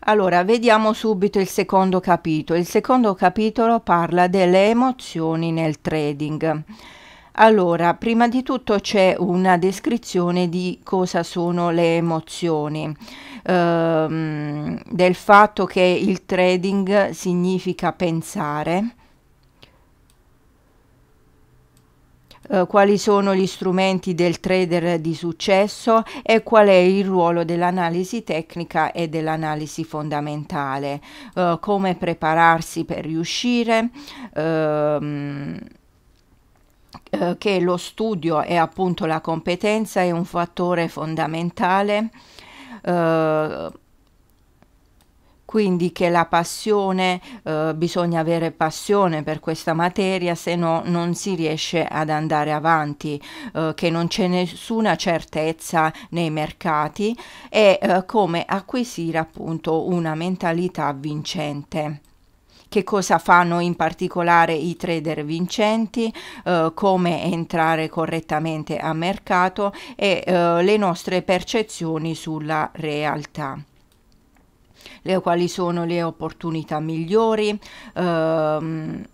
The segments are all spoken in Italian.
Allora, vediamo subito il secondo capitolo. Il secondo capitolo parla delle emozioni nel trading. Allora, prima di tutto c'è una descrizione di cosa sono le emozioni, ehm, del fatto che il trading significa pensare, Eh, quali sono gli strumenti del trader di successo e qual è il ruolo dell'analisi tecnica e dell'analisi fondamentale, eh, come prepararsi per riuscire. Ehm, eh, che lo studio e appunto la competenza è un fattore fondamentale eh, quindi che la passione, eh, bisogna avere passione per questa materia, se no non si riesce ad andare avanti, eh, che non c'è nessuna certezza nei mercati e eh, come acquisire appunto una mentalità vincente che cosa fanno in particolare i trader vincenti, eh, come entrare correttamente a mercato e eh, le nostre percezioni sulla realtà le, quali sono le opportunità migliori, ehm,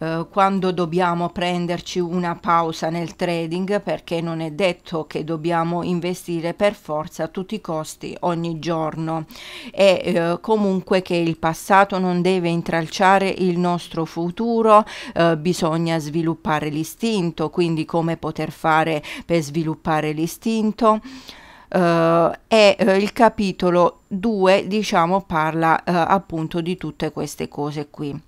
eh, quando dobbiamo prenderci una pausa nel trading perché non è detto che dobbiamo investire per forza a tutti i costi ogni giorno e uh, comunque che il passato non deve intralciare il nostro futuro uh, bisogna sviluppare l'istinto quindi come poter fare per sviluppare l'istinto eh, e eh, il capitolo 2 diciamo parla eh, appunto di tutte queste cose qui